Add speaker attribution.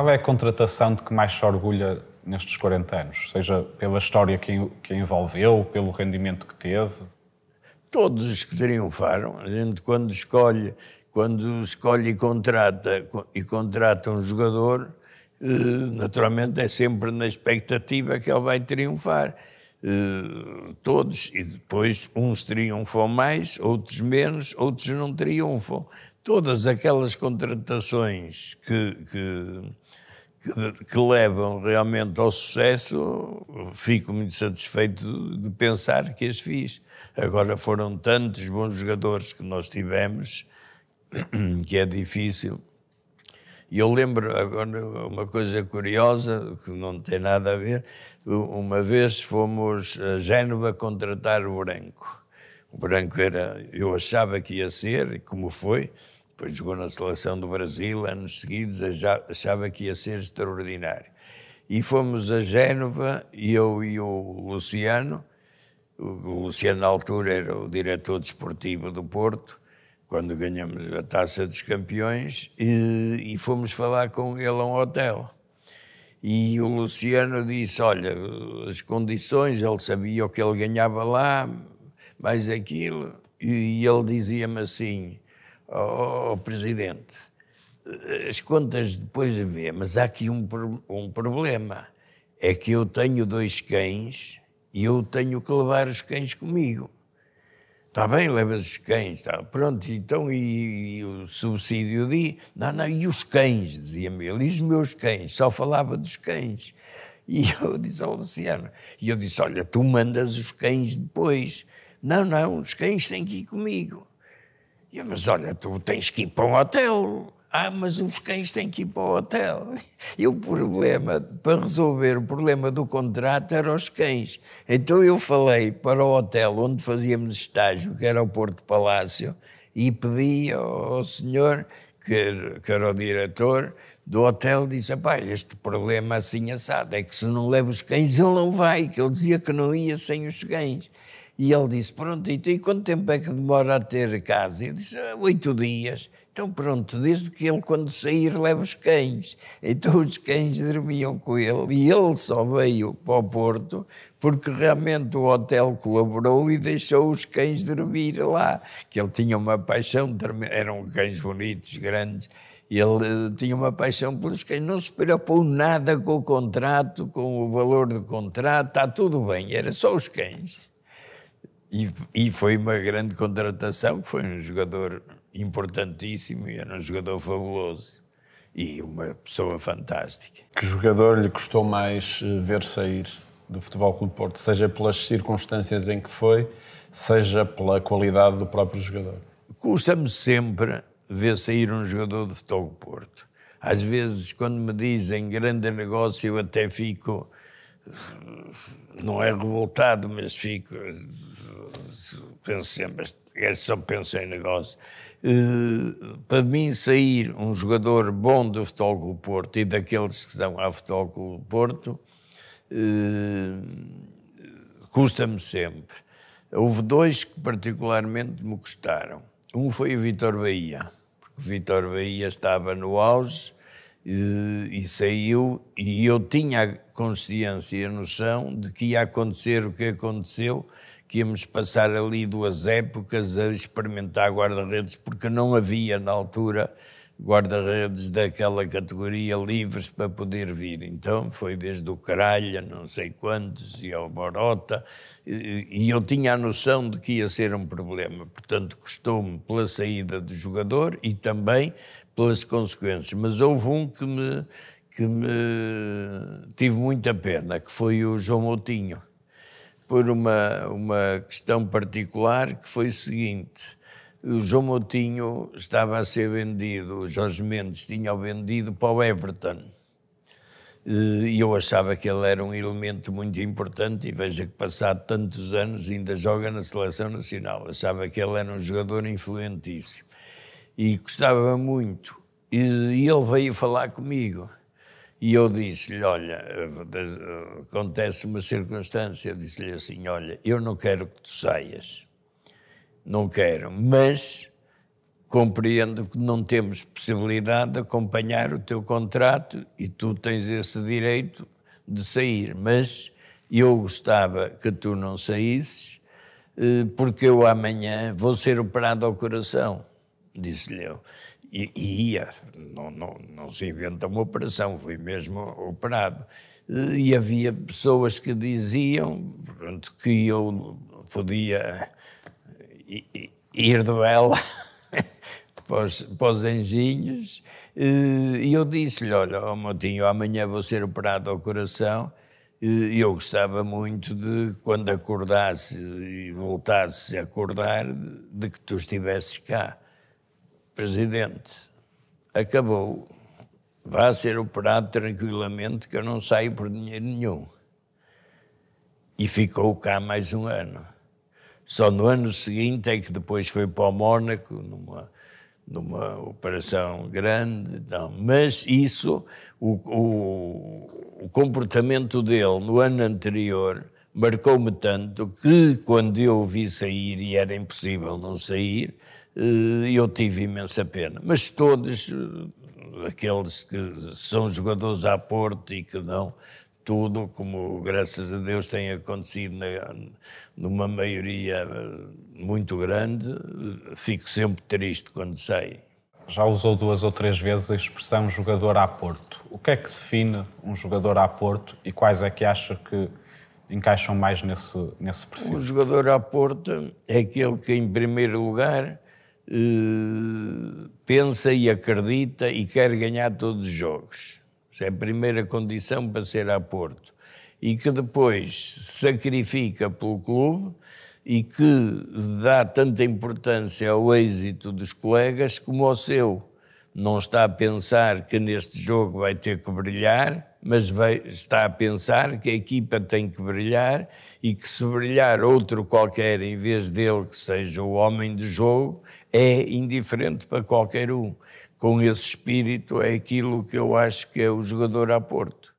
Speaker 1: Qual é a contratação de que mais se orgulha nestes 40 anos? Seja pela história que, que envolveu, pelo rendimento que teve? Todos os que triunfaram. A gente, quando escolhe, quando escolhe e contrata, e contrata um jogador, eh, naturalmente é sempre na expectativa que ele vai triunfar. Eh, todos, e depois uns triunfam mais, outros menos, outros não triunfam. Todas aquelas contratações que, que que, que levam realmente ao sucesso, fico muito satisfeito de pensar que as fiz. Agora foram tantos bons jogadores que nós tivemos que é difícil. E eu lembro agora uma coisa curiosa, que não tem nada a ver. Uma vez fomos a Génova contratar o Branco. O Branco era, eu achava que ia ser, como foi, depois jogou na seleção do Brasil, anos seguidos, achava que ia ser extraordinário. E fomos a Génova, eu e o Luciano, o Luciano na altura era o diretor desportivo do Porto, quando ganhamos a Taça dos Campeões, e, e fomos falar com ele a um hotel. E o Luciano disse, olha, as condições, ele sabia o que ele ganhava lá, mais aquilo, e, e ele dizia-me assim, ao, presidente. As contas depois a ver, mas há aqui um, um problema. É que eu tenho dois cães e eu tenho que levar os cães comigo. Está bem, levas os cães, tá. pronto, então e, e, o subsídio de. Não, não, e os cães, dizia-me ele, e os meus cães, só falava dos cães. E eu disse ao Luciano, e eu disse: Olha, tu mandas os cães depois. Não, não, os cães têm que ir comigo. Eu, mas olha, tu tens que ir para um hotel. Ah, mas os cães têm que ir para o hotel. E o problema, para resolver o problema do contrato, eram os cães. Então eu falei para o hotel onde fazíamos estágio, que era o Porto Palácio, e pedi ao senhor, que, que era o diretor do hotel, disse: pai este problema assim assado, é que se não leva os cães, ele não vai, que ele dizia que não ia sem os cães. E ele disse: Pronto, e quanto tempo é que demora a ter casa? Eu disse: ah, Oito dias. Então, pronto, desde que ele, quando sair, leva os cães. Então, os cães dormiam com ele. E ele só veio para o Porto porque realmente o hotel colaborou e deixou os cães dormir lá. Que ele tinha uma paixão, eram cães bonitos, grandes. Ele eh, tinha uma paixão pelos cães, não se preocupou nada com o contrato, com o valor do contrato, está tudo bem, era só os cães. E, e foi uma grande contratação, foi um jogador importantíssimo e era um jogador fabuloso e uma pessoa fantástica. Que jogador lhe custou mais eh, ver sair do Futebol Clube Porto, seja pelas circunstâncias em que foi, seja pela qualidade do próprio jogador? Custa-me sempre ver sair um jogador de Futebol Clube Porto. Às vezes, quando me dizem grande negócio, eu até fico, eh, não é revoltado, mas fico penso sempre, é só penso em negócio. Uh, para mim, sair um jogador bom do Futebol Clube Porto e daqueles que estão ao Futebol Clube Porto, uh, custa-me sempre. Houve dois que particularmente me custaram. Um foi o Vitor Bahia, porque o Vitor Bahia estava no auge e, eh, e saiu, e eu tinha a consciência e a noção de que ia acontecer o que aconteceu que íamos passar ali duas épocas a experimentar guarda-redes, porque não havia na altura guarda-redes daquela categoria livres para poder vir. Então foi desde o Caralha, não sei quantos, e ao Borota, e eu tinha a noção de que ia ser um problema. Portanto, custou-me pela saída do jogador e também pelas consequências. Mas houve um que me, que me tive muita pena, que foi o João Moutinho por uma, uma questão particular que foi o seguinte. O João Moutinho estava a ser vendido, o Jorge Mendes tinha-o vendido para o Everton. Eh, e eu achava que ele era um elemento muito importante e veja que passado tantos anos ainda joga na Seleção Nacional. Achava que ele era um jogador influentíssimo e gostava muito. E, e ele veio falar comigo e eu disse-lhe: Olha, acontece uma circunstância. disse-lhe assim: Olha, eu não quero que tu saias. Não quero, mas compreendo que não temos possibilidade de acompanhar o teu contrato e tu tens esse direito de sair. Mas eu gostava que tu não saísses, eh, porque eu amanhã vou ser operado ao coração, disse-lhe eu e, ia, não, não, não se inventa uma operação, fui mesmo operado. E havia pessoas que diziam pronto, que eu podia ir de vela para, os, para os engenhos, e eu disse-lhe: Olha, oh, Montinho, amanhã vou ser operado ao coração. E eu gostava muito de, quando acordasse e voltasse a acordar, de que tu estivesses cá presidente, acabou, vá ser operado tranquilamente, que eu não saio por dinheiro nenhum. E ficou cá mais um ano. Só no ano seguinte é que depois foi para o Mónaco, numa, numa operação grande. Não. Mas isso, o, o, o comportamento dele no ano anterior, marcou-me tanto que quando eu o vi sair, e era impossível não sair, e eh, eu tive imensa pena. Mas todos eh, aqueles que são jogadores à Porto e que dão tudo, como graças a Deus tem acontecido na, numa maioria eh, muito grande, fico sempre triste quando saem. Já usou duas ou três vezes a expressão jogador a Porto. O que é que define um jogador a Porto e quais é que acha que encaixam mais nesse, nesse perfil? O jogador a Porto é aquele que, em primeiro lugar, eh, pensa e acredita e quer ganhar todos os jogos. Isso é a primeira condição para ser a Porto. E que depois sacrifica pelo clube e que dá tanta importância ao êxito dos colegas como ao seu. Não está a pensar que neste jogo vai ter que brilhar, mas vai, está a pensar que a equipa tem que brilhar e que se brilhar outro qualquer em vez dele que seja o homem do jogo, é indiferente para qualquer um. Com esse espírito é aquilo que eu acho que é o jogador a Porto.